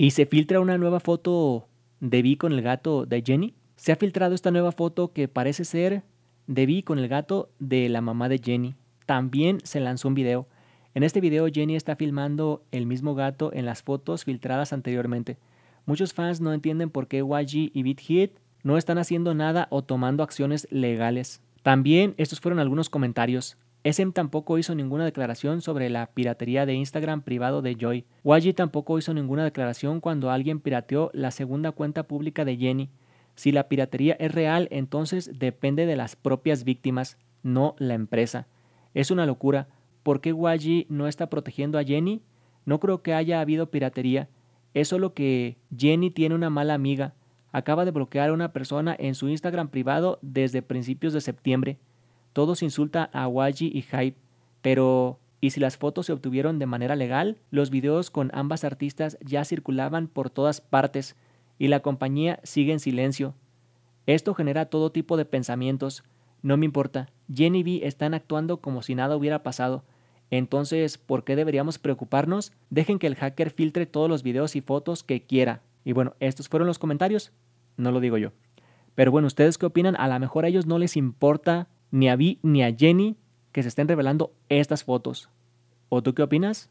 Y se filtra una nueva foto de Vi con el gato de Jenny. Se ha filtrado esta nueva foto que parece ser de Vi con el gato de la mamá de Jenny. También se lanzó un video. En este video Jenny está filmando el mismo gato en las fotos filtradas anteriormente. Muchos fans no entienden por qué YG y Beat no están haciendo nada o tomando acciones legales. También estos fueron algunos comentarios. SM tampoco hizo ninguna declaración sobre la piratería de Instagram privado de Joy. YG tampoco hizo ninguna declaración cuando alguien pirateó la segunda cuenta pública de Jenny. Si la piratería es real, entonces depende de las propias víctimas, no la empresa. Es una locura. ¿Por qué YG no está protegiendo a Jenny? No creo que haya habido piratería. Es solo que Jenny tiene una mala amiga. Acaba de bloquear a una persona en su Instagram privado desde principios de septiembre. Todos insultan a Waji y Hype, pero ¿y si las fotos se obtuvieron de manera legal? Los videos con ambas artistas ya circulaban por todas partes y la compañía sigue en silencio. Esto genera todo tipo de pensamientos. No me importa, Jenny B están actuando como si nada hubiera pasado. Entonces, ¿por qué deberíamos preocuparnos? Dejen que el hacker filtre todos los videos y fotos que quiera. Y bueno, estos fueron los comentarios. No lo digo yo. Pero bueno, ¿ustedes qué opinan? A lo mejor a ellos no les importa ni a Vi ni a Jenny que se estén revelando estas fotos. ¿O tú qué opinas?